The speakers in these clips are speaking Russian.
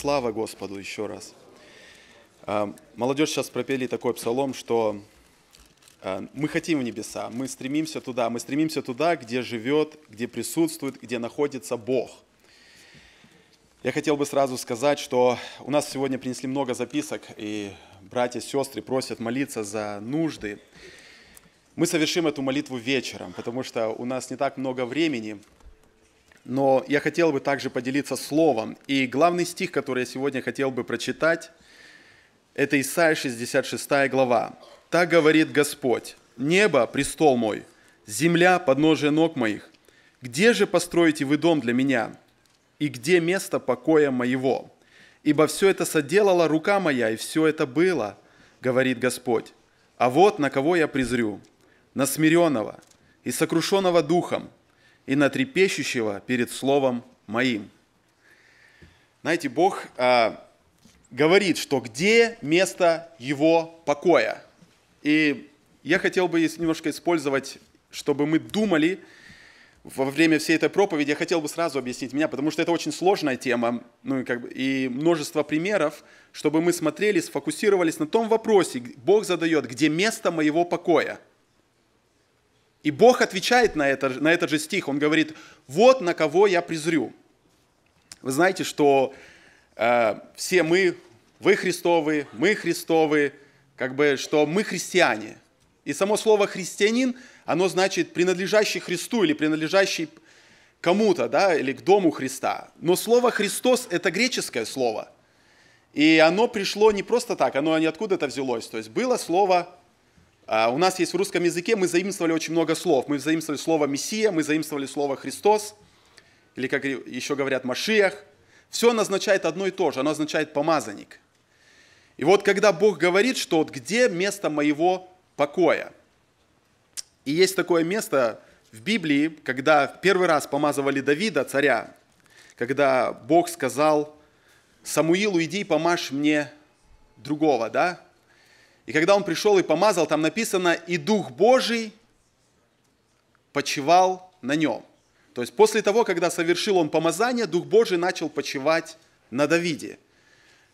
Слава Господу еще раз. А, молодежь сейчас пропели такой псалом, что а, мы хотим в небеса, мы стремимся туда, мы стремимся туда, где живет, где присутствует, где находится Бог. Я хотел бы сразу сказать, что у нас сегодня принесли много записок, и братья, сестры просят молиться за нужды. Мы совершим эту молитву вечером, потому что у нас не так много времени, но я хотел бы также поделиться словом. И главный стих, который я сегодня хотел бы прочитать, это Исайя 66 глава. «Так говорит Господь, небо – престол мой, земля – подножие ног моих. Где же построите вы дом для меня? И где место покоя моего? Ибо все это соделала рука моя, и все это было, говорит Господь. А вот на кого я презрю, на смиренного и сокрушенного духом, и на трепещущего перед Словом Моим». Знаете, Бог а, говорит, что где место Его покоя? И я хотел бы немножко использовать, чтобы мы думали во время всей этой проповеди, я хотел бы сразу объяснить меня, потому что это очень сложная тема, ну и, как бы, и множество примеров, чтобы мы смотрели, сфокусировались на том вопросе, Бог задает, где место моего покоя – и Бог отвечает на, это, на этот же стих. Он говорит, вот на кого я презрю. Вы знаете, что э, все мы, вы Христовы, мы Христовы, как бы, что мы христиане. И само слово «христианин», оно значит принадлежащий Христу или принадлежащий кому-то, да, или к дому Христа. Но слово «Христос» – это греческое слово. И оно пришло не просто так, оно ниоткуда-то взялось. То есть было слово а, у нас есть в русском языке, мы заимствовали очень много слов. Мы заимствовали слово «мессия», мы заимствовали слово «Христос», или, как еще говорят, «машиях». Все оно означает одно и то же, оно означает «помазанник». И вот когда Бог говорит, что вот где место моего покоя? И есть такое место в Библии, когда первый раз помазывали Давида, царя, когда Бог сказал Самуилу, иди помажь мне другого, да? И когда он пришел и помазал, там написано, и Дух Божий почивал на нем. То есть после того, когда совершил он помазание, Дух Божий начал почивать на Давиде.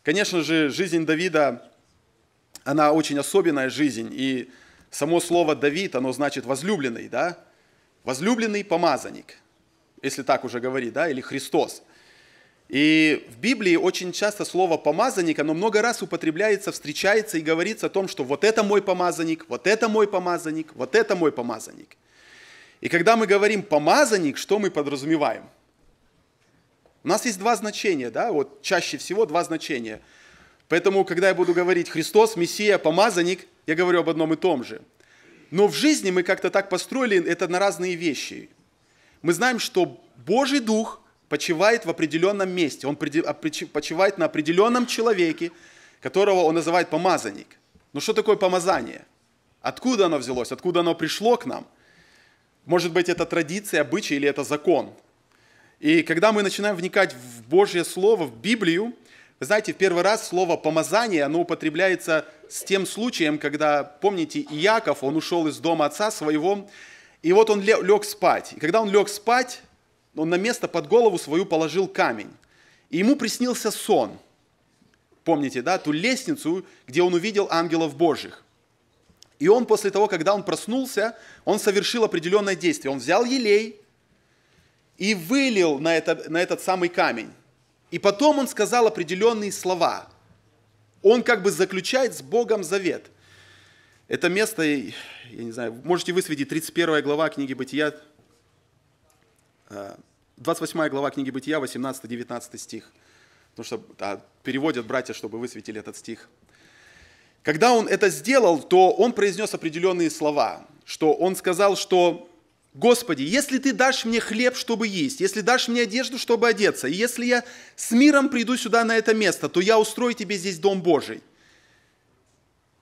Конечно же, жизнь Давида, она очень особенная жизнь, и само слово «Давид», оно значит «возлюбленный», да? Возлюбленный помазанник, если так уже говорить, да, или Христос – и в Библии очень часто слово «помазанник», оно много раз употребляется, встречается и говорится о том, что вот это мой помазанник, вот это мой помазанник, вот это мой помазанник. И когда мы говорим «помазанник», что мы подразумеваем? У нас есть два значения, да, вот чаще всего два значения. Поэтому, когда я буду говорить «Христос, Мессия, помазанник», я говорю об одном и том же. Но в жизни мы как-то так построили это на разные вещи. Мы знаем, что Божий Дух – почивает в определенном месте, он а, почивает на определенном человеке, которого он называет помазанник. Но ну, что такое помазание? Откуда оно взялось? Откуда оно пришло к нам? Может быть, это традиция, обычай или это закон? И когда мы начинаем вникать в Божье Слово, в Библию, вы знаете, в первый раз слово «помазание», оно употребляется с тем случаем, когда, помните, Иаков, он ушел из дома отца своего, и вот он лег спать. И когда он лег спать, он на место под голову свою положил камень. И ему приснился сон. Помните, да, ту лестницу, где он увидел ангелов Божьих. И он после того, когда он проснулся, он совершил определенное действие. Он взял елей и вылил на, это, на этот самый камень. И потом он сказал определенные слова. Он как бы заключает с Богом завет. Это место, я не знаю, можете высветить 31 глава книги Бытия, 28 э, глава книги Бытия, 18-19 стих. Потому ну, что а, переводят братья, чтобы высветили этот стих. Когда он это сделал, то он произнес определенные слова, что он сказал, что «Господи, если ты дашь мне хлеб, чтобы есть, если дашь мне одежду, чтобы одеться, и если я с миром приду сюда на это место, то я устрою тебе здесь Дом Божий».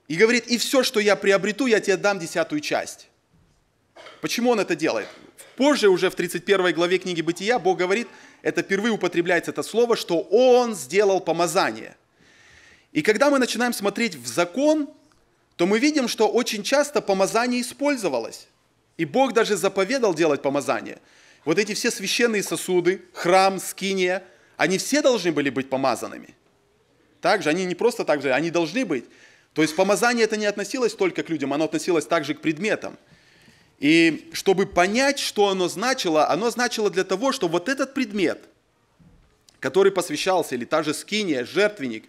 И говорит, и все, что я приобрету, я тебе дам десятую часть. Почему он это делает? Позже уже в 31 главе книги Бытия Бог говорит, это впервые употребляется это слово, что Он сделал помазание. И когда мы начинаем смотреть в закон, то мы видим, что очень часто помазание использовалось. И Бог даже заповедал делать помазание. Вот эти все священные сосуды, храм, скиния, они все должны были быть помазанными. Также они не просто так же, они должны быть. То есть помазание это не относилось только к людям, оно относилось также к предметам – и чтобы понять, что оно значило, оно значило для того, что вот этот предмет, который посвящался, или та же скиния, жертвенник,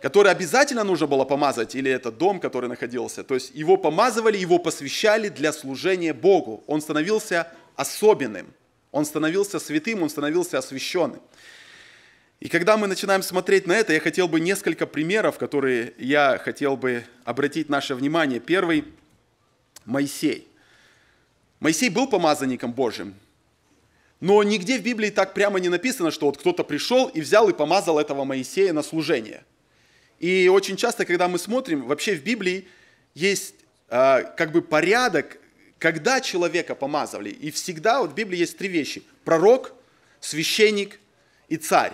который обязательно нужно было помазать, или это дом, который находился, то есть его помазывали, его посвящали для служения Богу. Он становился особенным, он становился святым, он становился освященным. И когда мы начинаем смотреть на это, я хотел бы несколько примеров, которые я хотел бы обратить наше внимание. Первый – Моисей. Моисей был помазанником Божьим, но нигде в Библии так прямо не написано, что вот кто-то пришел и взял и помазал этого Моисея на служение. И очень часто, когда мы смотрим, вообще в Библии есть э, как бы порядок, когда человека помазывали. И всегда вот в Библии есть три вещи. Пророк, священник и царь.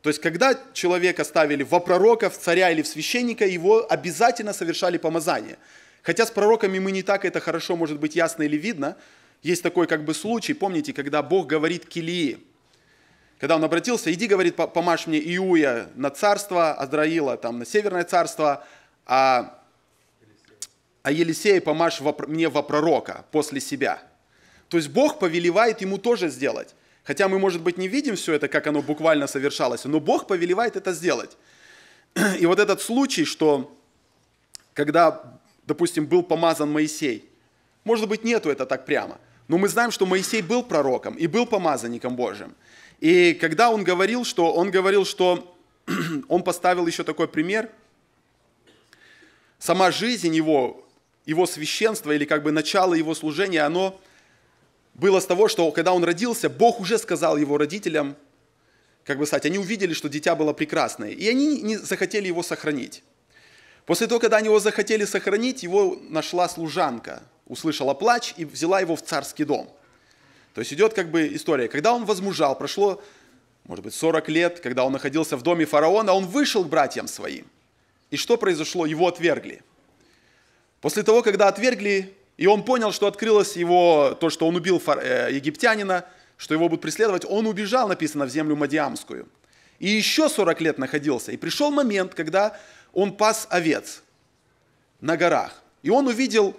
То есть, когда человека ставили во пророка, в царя или в священника, его обязательно совершали помазание. Хотя с пророками мы не так это хорошо, может быть, ясно или видно. Есть такой как бы случай, помните, когда Бог говорит Килии, когда он обратился, иди, говорит, помашь мне Иуя на царство, Адраила там на северное царство, а, а Елисея помашь во, мне во пророка после себя. То есть Бог повелевает ему тоже сделать. Хотя мы, может быть, не видим все это, как оно буквально совершалось, но Бог повелевает это сделать. И вот этот случай, что когда допустим, был помазан Моисей. Может быть, нету это так прямо. Но мы знаем, что Моисей был пророком и был помазанником Божьим. И когда он говорил, что он говорил, что он поставил еще такой пример, сама жизнь его, его священство или как бы начало его служения, оно было с того, что когда он родился, Бог уже сказал его родителям, как бы сказать, они увидели, что дитя было прекрасное, и они не захотели его сохранить. После того, когда они его захотели сохранить, его нашла служанка, услышала плач и взяла его в царский дом. То есть идет как бы история. Когда он возмужал, прошло, может быть, 40 лет, когда он находился в доме фараона, он вышел к братьям своим. И что произошло? Его отвергли. После того, когда отвергли, и он понял, что открылось его, то, что он убил э, египтянина, что его будут преследовать, он убежал, написано, в землю Мадиамскую. И еще 40 лет находился. И пришел момент, когда он пас овец на горах. И он увидел,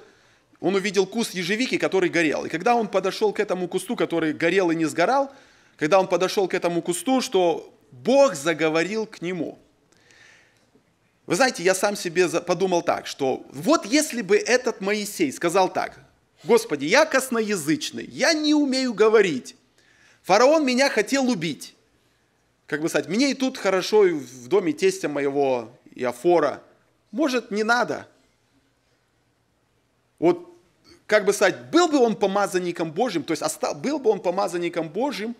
он увидел куст ежевики, который горел. И когда он подошел к этому кусту, который горел и не сгорал, когда он подошел к этому кусту, что Бог заговорил к нему. Вы знаете, я сам себе подумал так, что вот если бы этот Моисей сказал так, «Господи, я косноязычный, я не умею говорить, фараон меня хотел убить». Как бы сказать, мне и тут хорошо, и в доме тестя моего и афора. Может, не надо. Вот, как бы сказать, был бы он помазанником Божьим, то есть был бы он помазанником Божьим,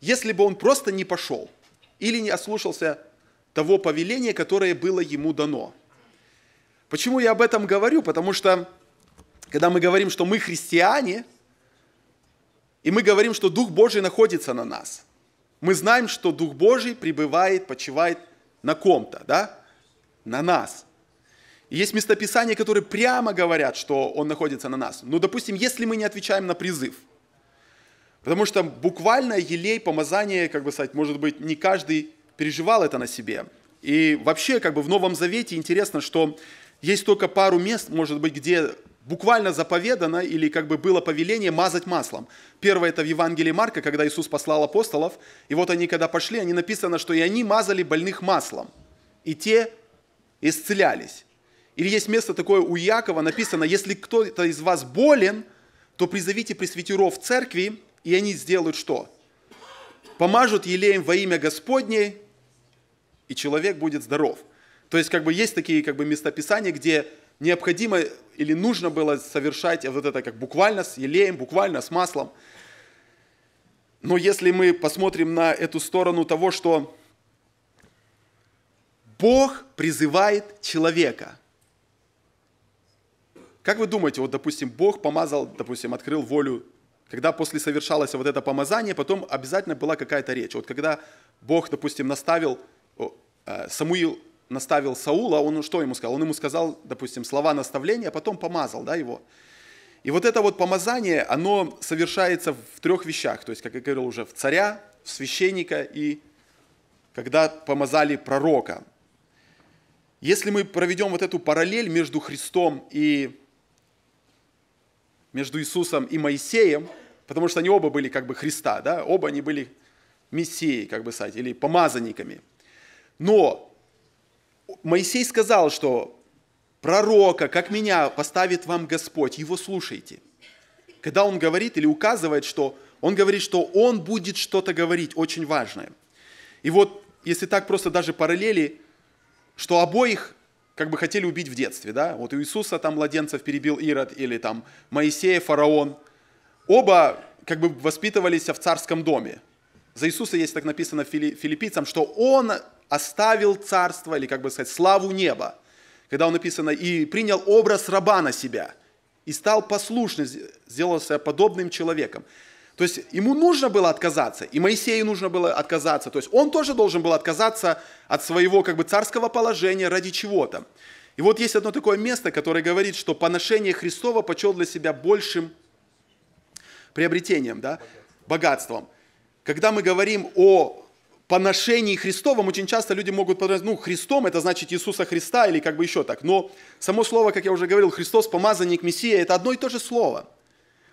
если бы он просто не пошел или не ослушался того повеления, которое было ему дано. Почему я об этом говорю? Потому что, когда мы говорим, что мы христиане, и мы говорим, что Дух Божий находится на нас, мы знаем, что Дух Божий пребывает, почивает – на ком-то, да? На нас. И есть местописания, которые прямо говорят, что он находится на нас. Ну, допустим, если мы не отвечаем на призыв, потому что буквально елей, помазание, как бы сказать, может быть, не каждый переживал это на себе. И вообще, как бы в Новом Завете интересно, что есть только пару мест, может быть, где буквально заповедано или как бы было повеление мазать маслом. Первое это в Евангелии Марка, когда Иисус послал апостолов, и вот они когда пошли, они написано, что и они мазали больных маслом, и те исцелялись. Или есть место такое у Якова, написано, если кто-то из вас болен, то призовите пресвитеров церкви, и они сделают что? Помажут елеем во имя Господне, и человек будет здоров. То есть как бы есть такие как бы местописания, где необходимо или нужно было совершать вот это как буквально с елеем, буквально с маслом. Но если мы посмотрим на эту сторону того, что Бог призывает человека. Как вы думаете, вот, допустим, Бог помазал, допустим, открыл волю, когда после совершалось вот это помазание, потом обязательно была какая-то речь. Вот когда Бог, допустим, наставил, э, Самуил наставил Саула, он что ему сказал? Он ему сказал, допустим, слова наставления, а потом помазал да, его. И вот это вот помазание, оно совершается в трех вещах. То есть, как я говорил уже, в царя, в священника и когда помазали пророка. Если мы проведем вот эту параллель между Христом и между Иисусом и Моисеем, потому что они оба были как бы Христа, да, оба они были мессией, как бы сказать, или помазанниками. Но Моисей сказал, что пророка, как меня, поставит вам Господь, его слушайте. Когда он говорит или указывает, что он говорит, что он будет что-то говорить очень важное. И вот, если так просто даже параллели, что обоих как бы хотели убить в детстве, да? Вот у Иисуса там младенцев перебил Ирод, или там Моисея, фараон. Оба как бы воспитывались в царском доме за Иисуса есть так написано филиппийцам, что Он оставил царство, или как бы сказать, славу неба, когда он написано, и принял образ раба на себя, и стал послушным, сделался подобным человеком. То есть ему нужно было отказаться, и Моисею нужно было отказаться. То есть он тоже должен был отказаться от своего как бы царского положения ради чего-то. И вот есть одно такое место, которое говорит, что поношение Христова почел для себя большим приобретением, да, богатством когда мы говорим о поношении Христовом, очень часто люди могут подразумевать, ну, Христом, это значит Иисуса Христа или как бы еще так. Но само слово, как я уже говорил, Христос, помазанник, Мессия, это одно и то же слово.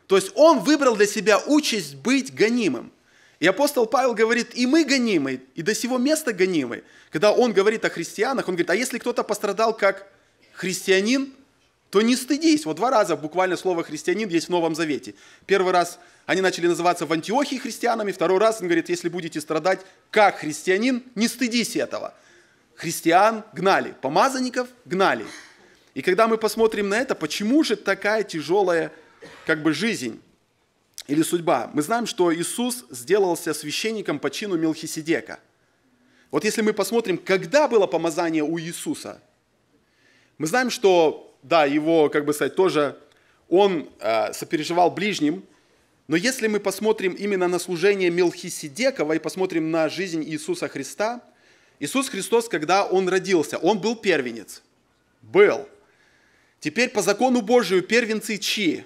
То есть он выбрал для себя участь быть гонимым. И апостол Павел говорит, и мы гонимы, и до сего места гонимы. Когда он говорит о христианах, он говорит, а если кто-то пострадал как христианин, то не стыдись. Вот два раза буквально слово «христианин» есть в Новом Завете. Первый раз они начали называться в Антиохии христианами, второй раз он говорит, если будете страдать как христианин, не стыдись этого. Христиан гнали, помазанников гнали. И когда мы посмотрим на это, почему же такая тяжелая как бы жизнь или судьба? Мы знаем, что Иисус сделался священником по чину Мелхиседека. Вот если мы посмотрим, когда было помазание у Иисуса, мы знаем, что да, его, как бы сказать, тоже он э, сопереживал ближним, но если мы посмотрим именно на служение Мелхиседекова и посмотрим на жизнь Иисуса Христа, Иисус Христос, когда Он родился, Он был первенец. Был. Теперь по закону Божию первенцы чьи?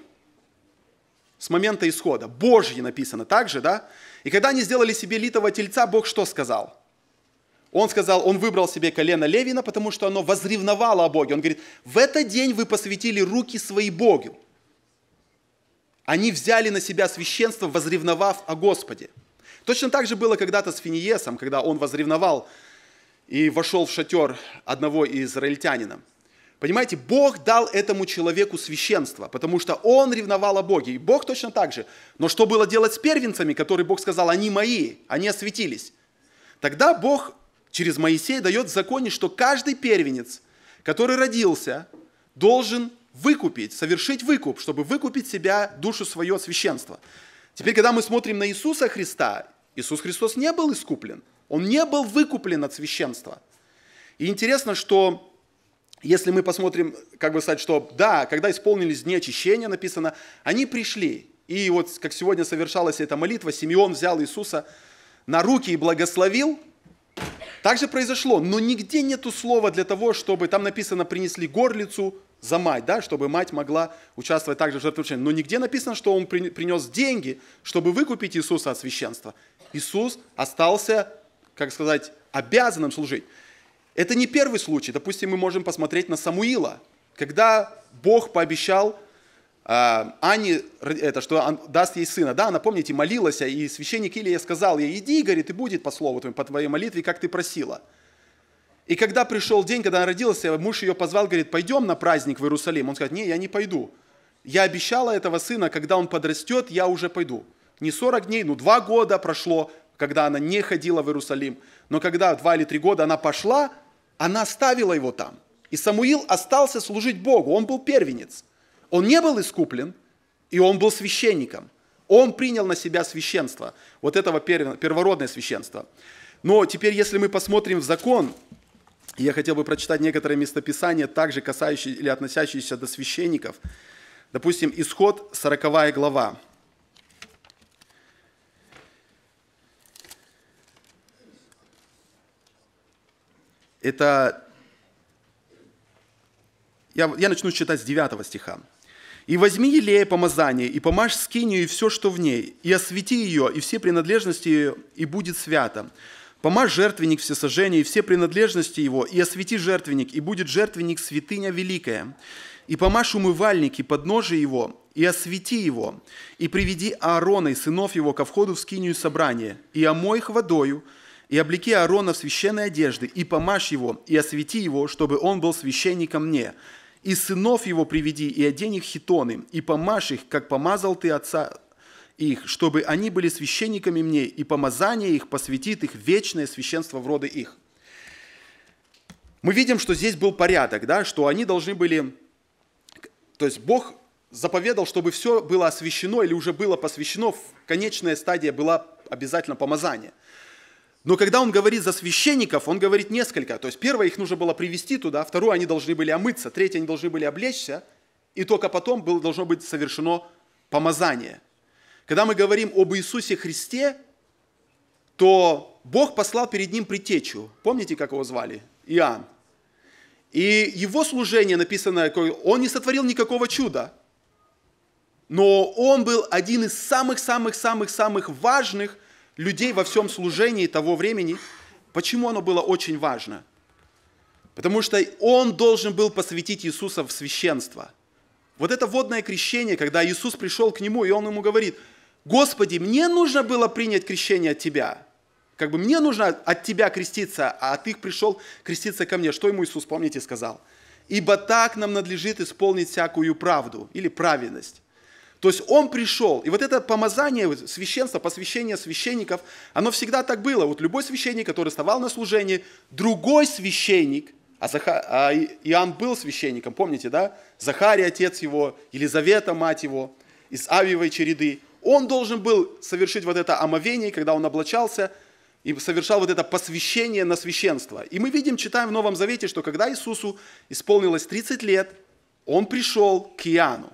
С момента исхода. Божьи написано Так же, да? И когда они сделали себе литого тельца, Бог что сказал? Он сказал, он выбрал себе колено Левина, потому что оно возревновало о Боге. Он говорит, в этот день вы посвятили руки свои Богу. Они взяли на себя священство, возревновав о Господе. Точно так же было когда-то с Финиесом, когда он возревновал и вошел в шатер одного израильтянина. Понимаете, Бог дал этому человеку священство, потому что он ревновал о Боге. И Бог точно так же. Но что было делать с первенцами, которые Бог сказал, они мои, они осветились? Тогда Бог через Моисея дает в законе, что каждый первенец, который родился, должен выкупить, совершить выкуп, чтобы выкупить себя, душу свое от священства. Теперь, когда мы смотрим на Иисуса Христа, Иисус Христос не был искуплен, Он не был выкуплен от священства. И интересно, что если мы посмотрим, как бы сказать, что да, когда исполнились дни очищения, написано, они пришли. И вот как сегодня совершалась эта молитва, Симеон взял Иисуса на руки и благословил, так же произошло, но нигде нету слова для того, чтобы, там написано, принесли горлицу за мать, да, чтобы мать могла участвовать также в жертвоприношении. Но нигде написано, что он принес деньги, чтобы выкупить Иисуса от священства. Иисус остался, как сказать, обязанным служить. Это не первый случай. Допустим, мы можем посмотреть на Самуила, когда Бог пообещал а, Ане, это, что он даст ей сына. Да, она, помните, молилась, и священник Илия сказал ей, иди, говорит, и будет по слову твоему, по твоей молитве, как ты просила. И когда пришел день, когда она родилась, э, муж ее позвал, говорит, пойдем на праздник в Иерусалим. Он сказал, не, я не пойду. Я обещала этого сына, когда он подрастет, я уже пойду. Не 40 дней, ну два года прошло, когда она не ходила в Иерусалим. Но когда два или три года она пошла, она оставила его там. И Самуил остался служить Богу, он был первенец – он не был искуплен, и он был священником. Он принял на себя священство, вот этого первородное священство. Но теперь, если мы посмотрим в закон, я хотел бы прочитать некоторые местописания, также касающиеся или относящиеся до священников. Допустим, Исход, 40 глава. Это... Я, я начну читать с 9 стиха. И возьми елея помазание, и помажь скинию, и все, что в ней, и освети ее, и все принадлежности ее, и будет свято. Помажь жертвенник всесожжения, и все принадлежности его, и освети жертвенник, и будет жертвенник святыня великая. И помажь умывальник, и подножие его, и освети его, и приведи Аарона и сынов его ко входу в скинию собрания, и омой их водою, и облеки Аарона в священной одежды, и помажь его, и освети его, чтобы он был священником мне. И сынов его приведи, и одень их хитоны, и помажь их, как помазал ты отца их, чтобы они были священниками мне, и помазание их посвятит их вечное священство в роды их». Мы видим, что здесь был порядок, да, что они должны были... То есть Бог заповедал, чтобы все было освящено или уже было посвящено, в конечная стадия была обязательно помазание – но когда он говорит за священников, он говорит несколько. То есть первое, их нужно было привести туда, второе, они должны были омыться, третье, они должны были облечься, и только потом было, должно быть совершено помазание. Когда мы говорим об Иисусе Христе, то Бог послал перед ним притечу. Помните, как его звали? Иоанн. И его служение написано, он не сотворил никакого чуда, но он был один из самых-самых-самых-самых важных – людей во всем служении того времени. Почему оно было очень важно? Потому что он должен был посвятить Иисуса в священство. Вот это водное крещение, когда Иисус пришел к нему, и он ему говорит, «Господи, мне нужно было принять крещение от Тебя». Как бы мне нужно от Тебя креститься, а ты пришел креститься ко мне. Что ему Иисус, помните, сказал? «Ибо так нам надлежит исполнить всякую правду» или «праведность». То есть он пришел. И вот это помазание священства, посвящение священников, оно всегда так было. Вот любой священник, который вставал на служение, другой священник, а, Заха... а Иоанн был священником, помните, да? Захарий, отец его, Елизавета, мать его, из Авиевой череды. Он должен был совершить вот это омовение, когда он облачался, и совершал вот это посвящение на священство. И мы видим, читаем в Новом Завете, что когда Иисусу исполнилось 30 лет, он пришел к Иоанну.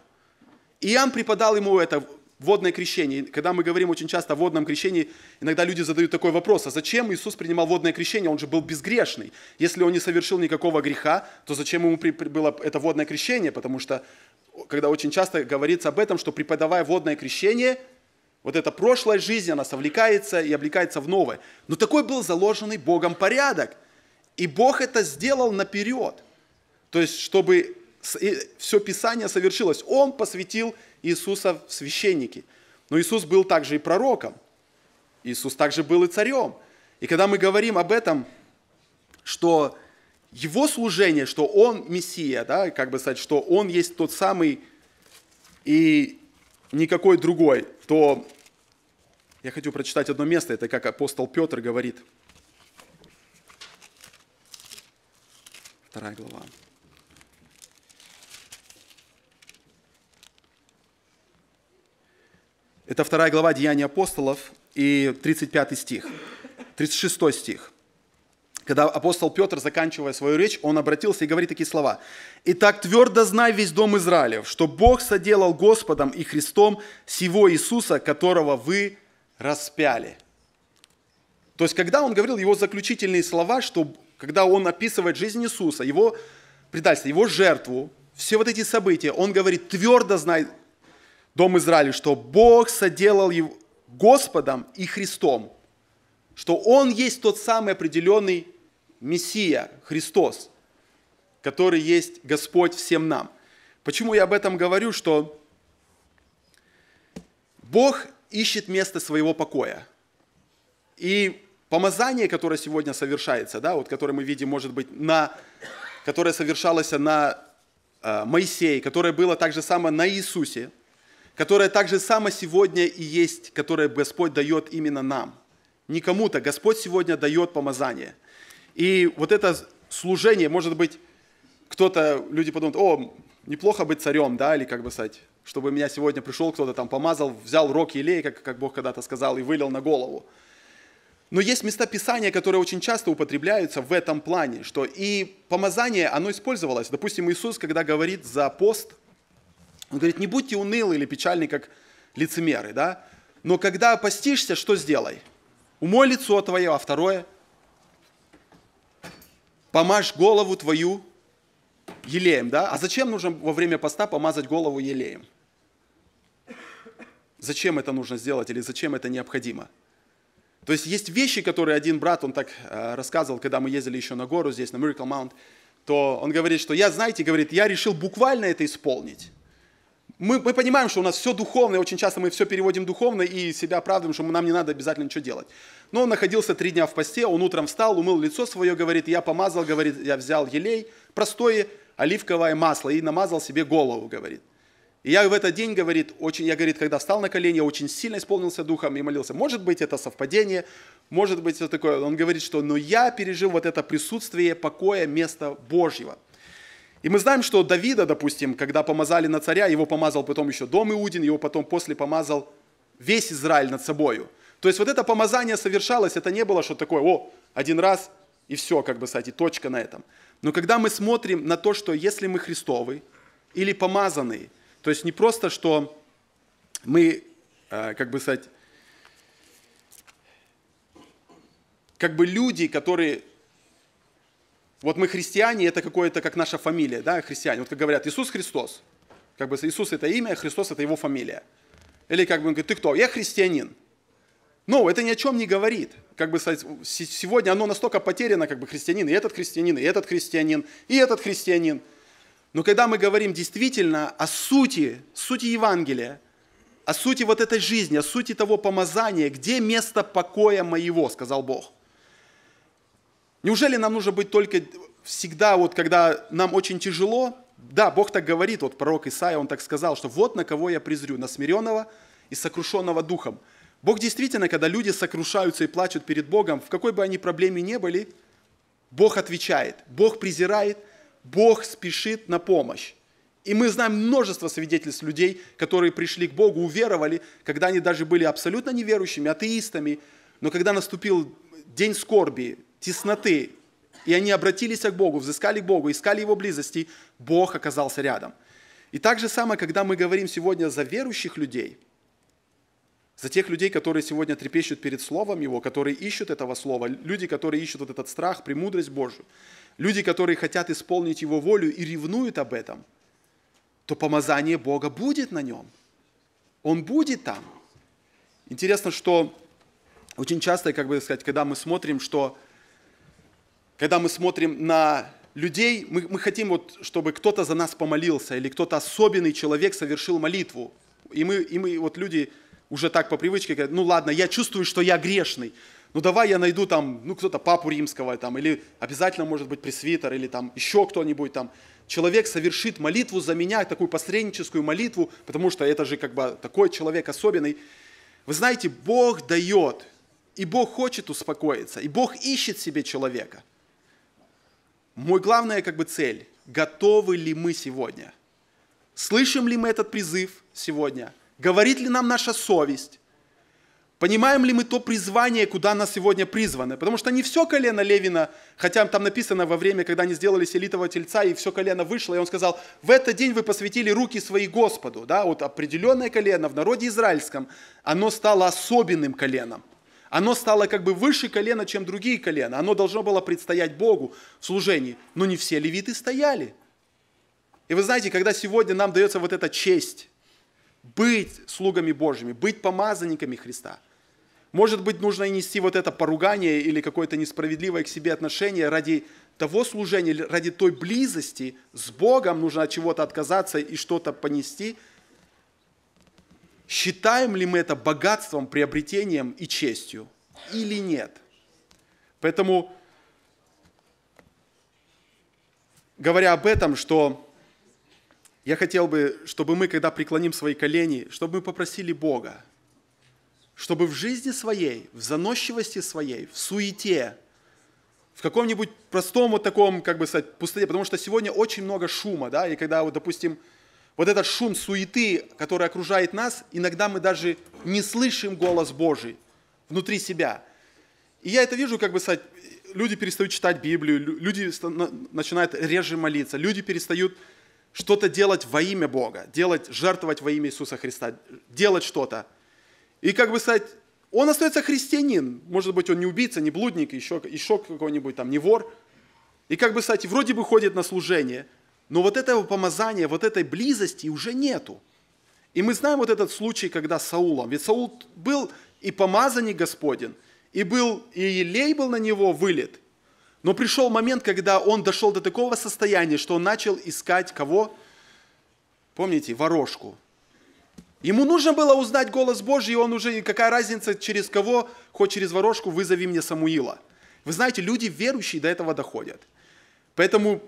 Иоанн преподал ему это водное крещение. Когда мы говорим очень часто о водном крещении, иногда люди задают такой вопрос, а зачем Иисус принимал водное крещение? Он же был безгрешный. Если он не совершил никакого греха, то зачем ему было это водное крещение? Потому что, когда очень часто говорится об этом, что преподавая водное крещение, вот эта прошлая жизнь, она совлекается и облекается в новое. Но такой был заложенный Богом порядок. И Бог это сделал наперед. То есть, чтобы все Писание совершилось. Он посвятил Иисуса в священники. Но Иисус был также и пророком. Иисус также был и царем. И когда мы говорим об этом, что его служение, что он Мессия, да, как бы сказать, что он есть тот самый и никакой другой, то я хочу прочитать одно место, это как апостол Петр говорит. Вторая глава. Это вторая глава Деяний апостолов и 35 стих, 36 стих. Когда апостол Петр, заканчивая свою речь, он обратился и говорит такие слова. «Итак, твердо знай весь дом Израилев, что Бог соделал Господом и Христом сего Иисуса, которого вы распяли». То есть, когда он говорил его заключительные слова, что когда он описывает жизнь Иисуса, его предательство, его жертву, все вот эти события, он говорит, твердо знай дом Израиля, что Бог соделал его Господом и Христом, что Он есть тот самый определенный Мессия, Христос, который есть Господь всем нам. Почему я об этом говорю, что Бог ищет место своего покоя. И помазание, которое сегодня совершается, да, вот, которое мы видим, может быть, на, которое совершалось на э, Моисее, которое было так же самое на Иисусе – которая также само сегодня и есть, которое Господь дает именно нам. Не кому-то, Господь сегодня дает помазание. И вот это служение, может быть, кто-то, люди подумают, о, неплохо быть царем, да, или как бы стать, чтобы меня сегодня пришел кто-то там помазал, взял рог елей, как, как Бог когда-то сказал, и вылил на голову. Но есть места Писания, которые очень часто употребляются в этом плане, что и помазание, оно использовалось. Допустим, Иисус, когда говорит за пост – он говорит, не будьте унылы или печальны, как лицемеры, да? Но когда постишься, что сделай? Умой лицо твое, а второе – помажь голову твою елеем, да? А зачем нужно во время поста помазать голову елеем? Зачем это нужно сделать или зачем это необходимо? То есть есть вещи, которые один брат, он так э, рассказывал, когда мы ездили еще на гору здесь, на Miracle Mount, то он говорит, что я, знаете, говорит, я решил буквально это исполнить мы, мы понимаем, что у нас все духовное, очень часто мы все переводим духовно и себя оправдываем, что нам не надо обязательно ничего делать. Но он находился три дня в посте, он утром встал, умыл лицо свое, говорит, я помазал, говорит, я взял елей, простое оливковое масло и намазал себе голову, говорит. И я в этот день, говорит, очень, я, говорит, когда встал на колени, я очень сильно исполнился духом и молился. Может быть, это совпадение, может быть, это такое. Он говорит, что, но я пережил вот это присутствие покоя, места Божьего. И мы знаем, что Давида, допустим, когда помазали на царя, его помазал потом еще дом Иудин, его потом после помазал весь Израиль над собою. То есть вот это помазание совершалось, это не было что такое, о, один раз и все, как бы, кстати, точка на этом. Но когда мы смотрим на то, что если мы Христовы или помазанные, то есть не просто, что мы, э, как бы кстати, как бы люди, которые вот мы христиане, это какое-то как наша фамилия, да, христиане. Вот как говорят, Иисус Христос. Как бы Иисус это имя, а Христос это его фамилия. Или как бы он говорит, ты кто? Я христианин. Но это ни о чем не говорит. Как бы сегодня оно настолько потеряно, как бы христианин, и этот христианин, и этот христианин, и этот христианин. Но когда мы говорим действительно о сути, сути Евангелия, о сути вот этой жизни, о сути того помазания, где место покоя моего, сказал Бог – Неужели нам нужно быть только всегда, вот когда нам очень тяжело? Да, Бог так говорит, вот пророк Исаия, он так сказал, что вот на кого я презрю, на смиренного и сокрушенного духом. Бог действительно, когда люди сокрушаются и плачут перед Богом, в какой бы они проблеме ни были, Бог отвечает, Бог презирает, Бог спешит на помощь. И мы знаем множество свидетельств людей, которые пришли к Богу, уверовали, когда они даже были абсолютно неверующими, атеистами, но когда наступил день скорби, тесноты, и они обратились к Богу, взыскали Богу, искали Его близости, Бог оказался рядом. И так же самое, когда мы говорим сегодня за верующих людей, за тех людей, которые сегодня трепещут перед Словом Его, которые ищут этого Слова, люди, которые ищут вот этот страх, премудрость Божью, люди, которые хотят исполнить Его волю и ревнуют об этом, то помазание Бога будет на нем. Он будет там. Интересно, что очень часто, как бы сказать, когда мы смотрим, что когда мы смотрим на людей, мы, мы хотим, вот, чтобы кто-то за нас помолился, или кто-то особенный человек совершил молитву. И мы, и мы вот люди уже так по привычке говорят, ну ладно, я чувствую, что я грешный, ну давай я найду там, ну кто-то папу римского там, или обязательно может быть пресвитер, или там еще кто-нибудь там. Человек совершит молитву за меня, такую посредническую молитву, потому что это же как бы такой человек особенный. Вы знаете, Бог дает, и Бог хочет успокоиться, и Бог ищет себе человека – мой главная как бы цель – готовы ли мы сегодня? Слышим ли мы этот призыв сегодня? Говорит ли нам наша совесть? Понимаем ли мы то призвание, куда нас сегодня призваны? Потому что не все колено Левина, хотя там написано во время, когда они сделали селитого тельца, и все колено вышло, и он сказал, в этот день вы посвятили руки свои Господу. Да? Вот определенное колено в народе израильском, оно стало особенным коленом. Оно стало как бы выше колена, чем другие колена. Оно должно было предстоять Богу в служении. Но не все левиты стояли. И вы знаете, когда сегодня нам дается вот эта честь быть слугами Божьими, быть помазанниками Христа, может быть, нужно и нести вот это поругание или какое-то несправедливое к себе отношение ради того служения, ради той близости с Богом нужно от чего-то отказаться и что-то понести – считаем ли мы это богатством, приобретением и честью или нет. Поэтому, говоря об этом, что я хотел бы, чтобы мы, когда преклоним свои колени, чтобы мы попросили Бога, чтобы в жизни своей, в заносчивости своей, в суете, в каком-нибудь простом вот таком, как бы сказать, пустоте, потому что сегодня очень много шума, да, и когда, вот, допустим, вот этот шум суеты, который окружает нас, иногда мы даже не слышим голос Божий внутри себя. И я это вижу, как бы сказать, люди перестают читать Библию, люди начинают реже молиться, люди перестают что-то делать во имя Бога, делать, жертвовать во имя Иисуса Христа, делать что-то. И как бы сказать, он остается христианин. Может быть, он не убийца, не блудник, еще, еще какой-нибудь там, не вор. И как бы, кстати, вроде бы ходит на служение – но вот этого помазания, вот этой близости уже нету. И мы знаем вот этот случай, когда Саулом. Ведь Саул был и помазанник Господен, и был, и елей был на него вылет. Но пришел момент, когда он дошел до такого состояния, что он начал искать кого? Помните, ворожку. Ему нужно было узнать голос Божий, и он уже, какая разница, через кого, хоть через ворожку, вызови мне Самуила. Вы знаете, люди верующие до этого доходят. Поэтому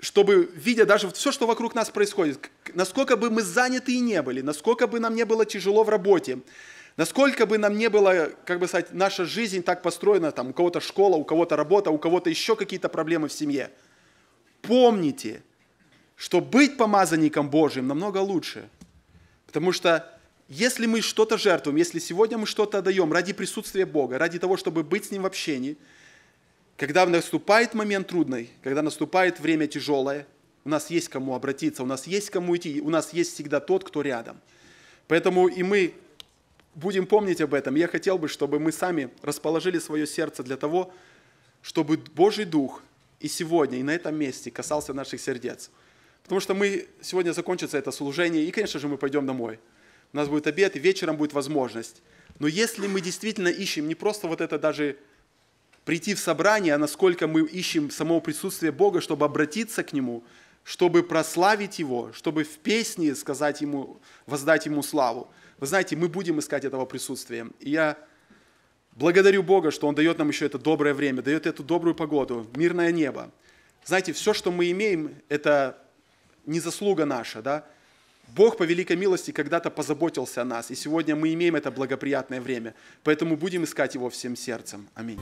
чтобы, видя даже все, что вокруг нас происходит, насколько бы мы заняты и не были, насколько бы нам не было тяжело в работе, насколько бы нам не было, как бы сказать, наша жизнь так построена, там, у кого-то школа, у кого-то работа, у кого-то еще какие-то проблемы в семье, помните, что быть помазанником Божьим намного лучше. Потому что если мы что-то жертвуем, если сегодня мы что-то отдаем ради присутствия Бога, ради того, чтобы быть с Ним в общении – когда наступает момент трудный, когда наступает время тяжелое, у нас есть кому обратиться, у нас есть кому идти, у нас есть всегда тот, кто рядом. Поэтому и мы будем помнить об этом. Я хотел бы, чтобы мы сами расположили свое сердце для того, чтобы Божий Дух и сегодня, и на этом месте касался наших сердец. Потому что мы сегодня закончится это служение, и, конечно же, мы пойдем домой. У нас будет обед, и вечером будет возможность. Но если мы действительно ищем не просто вот это даже прийти в собрание, а насколько мы ищем самого присутствия Бога, чтобы обратиться к Нему, чтобы прославить Его, чтобы в песне сказать Ему, воздать Ему славу. Вы знаете, мы будем искать этого присутствия. И я благодарю Бога, что Он дает нам еще это доброе время, дает эту добрую погоду, мирное небо. Знаете, все, что мы имеем, это не заслуга наша, да? Бог по великой милости когда-то позаботился о нас, и сегодня мы имеем это благоприятное время. Поэтому будем искать его всем сердцем. Аминь.